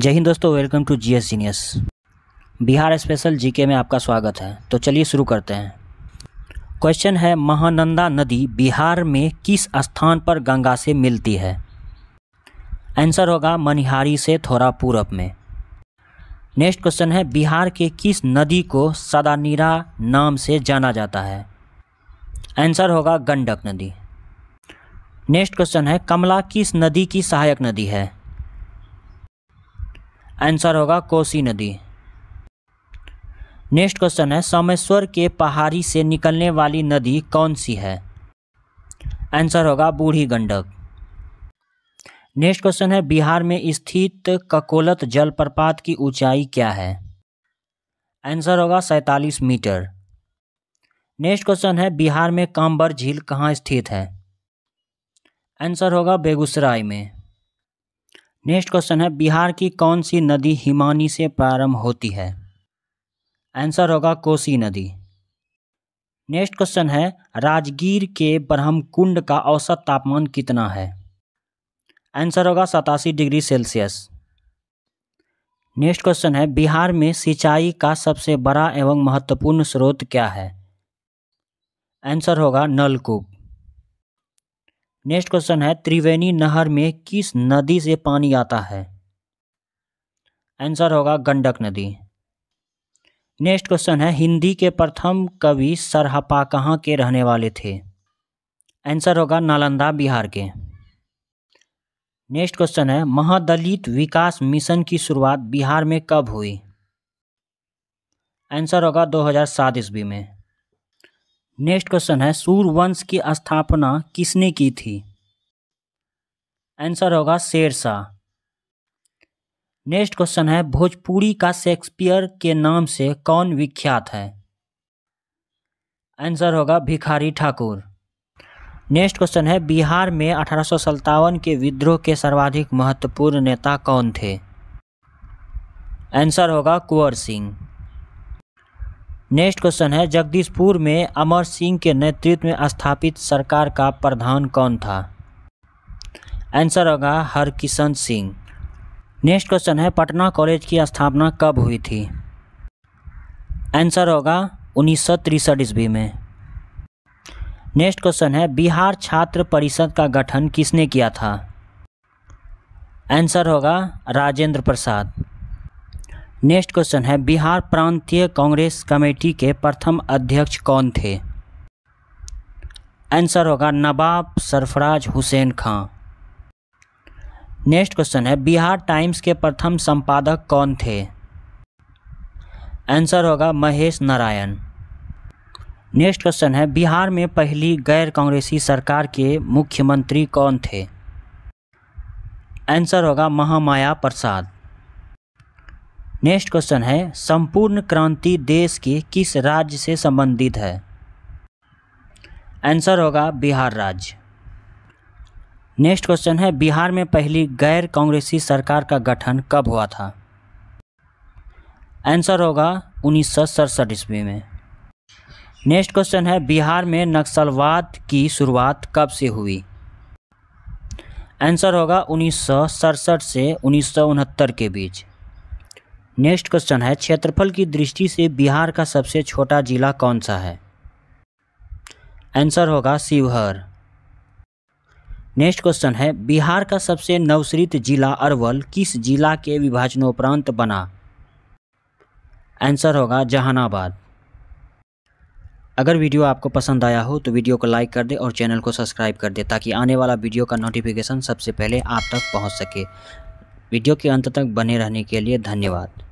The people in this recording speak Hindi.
जय हिंद दोस्तों welcome to GS genius Bihar special GK में आपका स्वागत है तो चलिए शुरू करते हैं क्वेश्चन है महानंदा नदी बिहार में किस स्थान पर गंगा से मिलती है आंसर होगा मनिहारी से थोड़ा पूरब में नेक्स्ट क्वेश्चन है बिहार के किस नदी को सदानीरा नाम से जाना जाता है आंसर होगा गंडक नदी नेक्स्ट क्वेश्चन है कमला किस नदी की सहायक नदी है आंसर होगा कोसी नदी नेक्स्ट क्वेश्चन है सोमेश्वर के पहाड़ी से निकलने वाली नदी कौन सी है आंसर होगा बूढ़ी गंडक नेक्स्ट क्वेश्चन है बिहार में स्थित ककोलत जलप्रपात की ऊंचाई क्या है आंसर होगा सैतालीस मीटर नेक्स्ट क्वेश्चन है बिहार में कांबर झील कहाँ स्थित है आंसर होगा बेगूसराय में नेक्स्ट क्वेश्चन है बिहार की कौन सी नदी हिमानी से प्रारंभ होती है आंसर होगा कोसी नदी नेक्स्ट क्वेश्चन है राजगीर के ब्रह्मकुंड का औसत तापमान कितना है आंसर होगा सतासी डिग्री सेल्सियस नेक्स्ट क्वेश्चन है बिहार में सिंचाई का सबसे बड़ा एवं महत्वपूर्ण स्रोत क्या है आंसर होगा नलकूप नेक्स्ट क्वेश्चन है त्रिवेणी नहर में किस नदी से पानी आता है आंसर होगा गंडक नदी नेक्स्ट क्वेश्चन है हिंदी के प्रथम कवि सरहपा कहाँ के रहने वाले थे आंसर होगा नालंदा बिहार के नेक्स्ट क्वेश्चन है महादलित विकास मिशन की शुरुआत बिहार में कब हुई आंसर होगा 2007 ईस्वी में नेक्स्ट क्वेश्चन है सूर्यवंश की स्थापना किसने की थी आंसर होगा शेरशाह नेक्स्ट क्वेश्चन है भोजपुरी का शेक्सपियर के नाम से कौन विख्यात है आंसर होगा भिखारी ठाकुर नेक्स्ट क्वेश्चन है बिहार में अठारह के विद्रोह के सर्वाधिक महत्वपूर्ण नेता कौन थे आंसर होगा कुंवर सिंह नेक्स्ट क्वेश्चन है जगदीशपुर में अमर सिंह के नेतृत्व में स्थापित सरकार का प्रधान कौन था आंसर होगा हरकिशन सिंह नेक्स्ट क्वेश्चन है पटना कॉलेज की स्थापना कब हुई थी आंसर होगा उन्नीस सौ तिरसठ ईस्वी में नेक्स्ट क्वेश्चन है बिहार छात्र परिषद का गठन किसने किया था आंसर होगा राजेंद्र प्रसाद नेक्स्ट क्वेश्चन है बिहार प्रांतीय कांग्रेस कमेटी के प्रथम अध्यक्ष कौन थे आंसर होगा नवाब सरफराज हुसैन खां नेक्स्ट क्वेश्चन है बिहार टाइम्स के प्रथम संपादक कौन थे आंसर होगा महेश नारायण नेक्स्ट क्वेश्चन है बिहार में पहली गैर कांग्रेसी सरकार के मुख्यमंत्री कौन थे आंसर होगा महामाया प्रसाद नेक्स्ट क्वेश्चन है संपूर्ण क्रांति देश के किस राज्य से संबंधित है आंसर होगा बिहार राज्य नेक्स्ट क्वेश्चन है बिहार में पहली गैर कांग्रेसी सरकार का गठन कब हुआ था आंसर होगा उन्नीस सौ ईस्वी में नेक्स्ट क्वेश्चन है बिहार में नक्सलवाद की शुरुआत कब से हुई आंसर होगा उन्नीस से उन्नीस के बीच नेक्स्ट क्वेश्चन है क्षेत्रफल की दृष्टि से बिहार का सबसे छोटा जिला कौन सा है आंसर होगा शिवहर नेक्स्ट क्वेश्चन है बिहार का सबसे नवसृत जिला अरवल किस जिला के विभाजनोपरांत बना आंसर होगा जहानाबाद अगर वीडियो आपको पसंद आया हो तो वीडियो को लाइक कर दे और चैनल को सब्सक्राइब कर दे ताकि आने वाला वीडियो का नोटिफिकेशन सबसे पहले आप तक पहुंच सके वीडियो के अंत तक बने रहने के लिए धन्यवाद